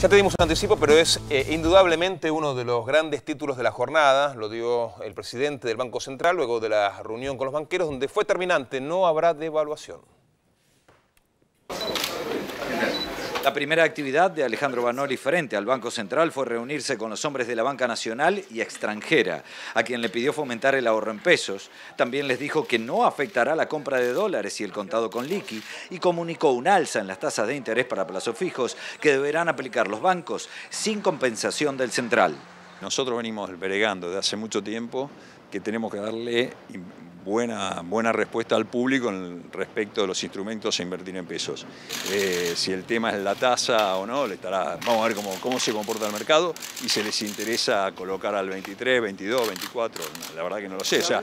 Ya te dimos un anticipo, pero es eh, indudablemente uno de los grandes títulos de la jornada, lo dio el presidente del Banco Central luego de la reunión con los banqueros, donde fue terminante, no habrá devaluación. La primera actividad de Alejandro Banoli frente al Banco Central fue reunirse con los hombres de la banca nacional y extranjera, a quien le pidió fomentar el ahorro en pesos. También les dijo que no afectará la compra de dólares y el contado con liqui y comunicó un alza en las tasas de interés para plazos fijos que deberán aplicar los bancos sin compensación del central. Nosotros venimos bregando desde hace mucho tiempo que tenemos que darle buena, buena respuesta al público en respecto de los instrumentos a invertir en pesos. Eh, si el tema es la tasa o no, le estará, vamos a ver cómo, cómo se comporta el mercado y se les interesa colocar al 23, 22, 24, la verdad que no lo sé. o sea,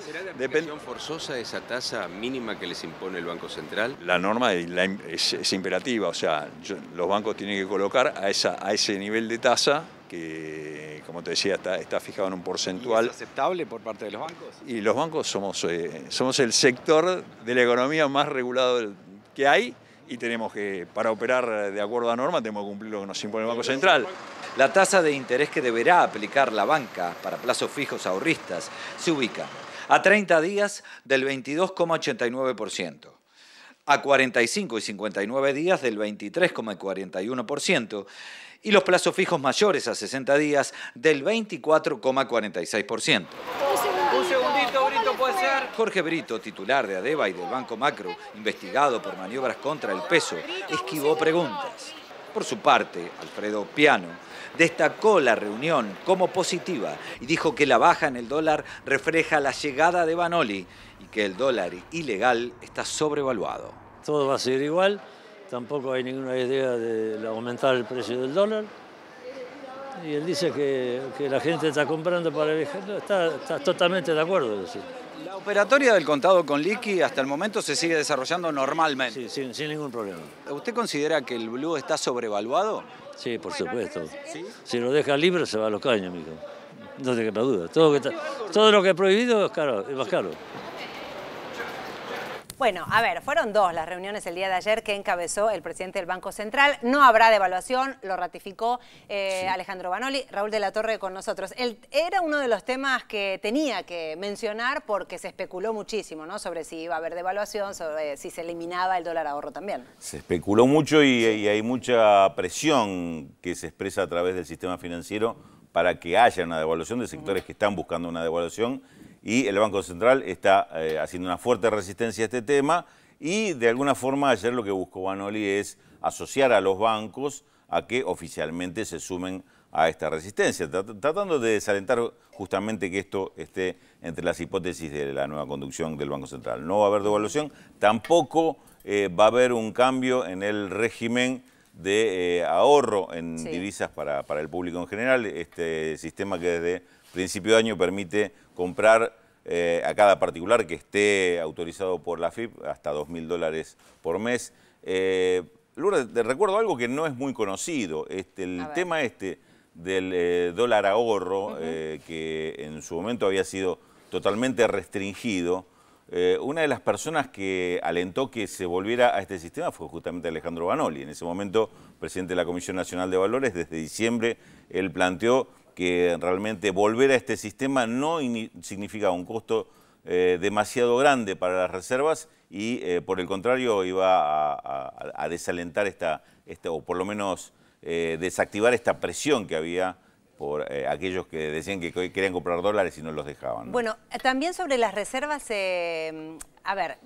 forzosa esa tasa mínima que les impone el Banco Central? La norma es, imperativa, o sea, los bancos tienen que colocar a, esa, a ese nivel de tasa que, como te decía, está, fijado en un porcentual. es aceptable por parte de los bancos? Y los bancos somos, eh, somos el sector de la economía más regulado que hay y tenemos que, para operar de acuerdo a norma, tenemos que cumplir lo que nos impone el Banco Central. La tasa de interés que deberá aplicar la banca para plazos fijos ahorristas se ubica a 30 días del 22,89% a 45 y 59 días del 23,41% y los plazos fijos mayores a 60 días del 24,46%. Un segundito, Jorge Brito, titular de ADEBA y del Banco Macro, investigado por maniobras contra el peso, esquivó preguntas. Por su parte, Alfredo Piano destacó la reunión como positiva y dijo que la baja en el dólar refleja la llegada de Banoli y que el dólar ilegal está sobrevaluado. Todo va a ser igual, tampoco hay ninguna idea de aumentar el precio del dólar. Y él dice que, la gente está comprando para el... Está, está totalmente de acuerdo. Es decir. La operatoria del contado con liqui hasta el momento se sigue desarrollando normalmente. Sí, sin, ningún problema. ¿Usted considera que el blue está sobrevaluado? Sí, por supuesto. Si lo deja libre se va a los caños, amigo. No tengo duda. Todo, lo que es prohibido es es más caro. Bueno, a ver, fueron dos las reuniones el día de ayer que encabezó el presidente del Banco Central. No habrá devaluación, lo ratificó eh, Alejandro Banoli, Raúl de la Torre con nosotros. era uno de los temas que tenía que mencionar porque se especuló muchísimo ¿no? sobre si iba a haber devaluación, sobre si se eliminaba el dólar ahorro también. Se especuló mucho y hay mucha presión que se expresa a través del sistema financiero para que haya una devaluación de sectores que están buscando una devaluación y el Banco Central está eh, haciendo una fuerte resistencia a este tema y de alguna forma ayer lo que buscó Banoli es asociar a los bancos a que oficialmente se sumen a esta resistencia, tratando de desalentar justamente que esto esté entre las hipótesis de la nueva conducción del Banco Central. No va a haber devaluación, tampoco eh, va a haber un cambio en el régimen de eh, ahorro en divisas para, para el público en general, este sistema que desde principio de año permite comprar eh, a cada particular que esté autorizado por la FIP hasta 2.000 dólares por mes. Eh, Lourdes, te recuerdo algo que no es muy conocido, este, el tema este del eh, dólar ahorro, eh, que en su momento había sido totalmente restringido, una de las personas que alentó que se volviera a este sistema fue justamente Alejandro Banoli. En ese momento, presidente de la Comisión Nacional de Valores, desde diciembre él planteó que realmente volver a este sistema no significa un costo eh, demasiado grande para las reservas y eh, por el contrario iba a, desalentar esta, o por lo menos eh, desactivar esta presión que había por eh, aquellos que decían que querían comprar dólares y no los dejaban. Bueno, eh, también sobre las reservas, eh, a ver,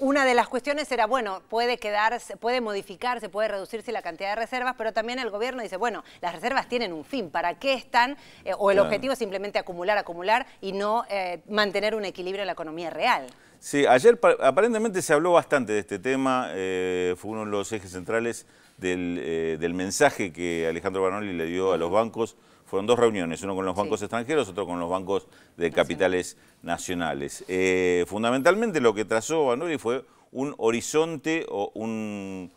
una de las cuestiones era, bueno, puede quedarse, puede modificarse, puede reducirse la cantidad de reservas, pero también el gobierno dice, bueno, las reservas tienen un fin, ¿para qué están? o el objetivo es simplemente acumular, acumular y no mantener un equilibrio en la economía real. Sí, ayer aparentemente se habló bastante de este tema, fue uno de los ejes centrales del, mensaje que Alejandro Banoli le dio a los bancos fueron dos reuniones, uno con los bancos extranjeros, otro con los bancos de capitales nacionales. Eh, fundamentalmente lo que trazó Banuri fue un horizonte o un,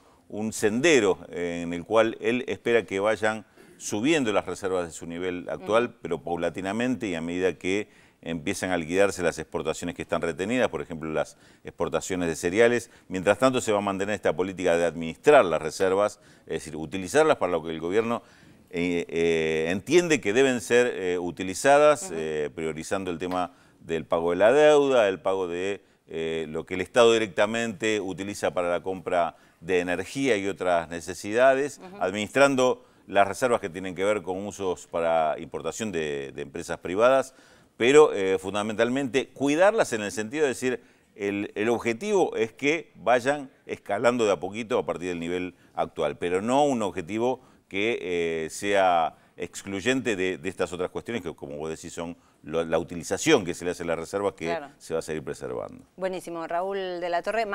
sendero eh, en el cual él espera que vayan subiendo las reservas de su nivel actual, mm. pero paulatinamente y a medida que empiezan a liquidarse las exportaciones que están retenidas, por ejemplo las exportaciones de cereales. Mientras tanto se va a mantener esta política de administrar las reservas, es decir, utilizarlas para lo que el gobierno eh, eh, entiende que deben ser eh, utilizadas, priorizando el tema del pago de la deuda, el pago de lo que el Estado directamente utiliza para la compra de energía y otras necesidades, administrando las reservas que tienen que ver con usos para importación de, empresas privadas, pero fundamentalmente cuidarlas en el sentido de decir, el, el, objetivo es que vayan escalando de a poquito a partir del nivel actual, pero no un objetivo que eh, sea excluyente de, estas otras cuestiones que, como vos decís, son la utilización que se le hace a las reserva que se va a seguir preservando. Buenísimo, Raúl de la Torre.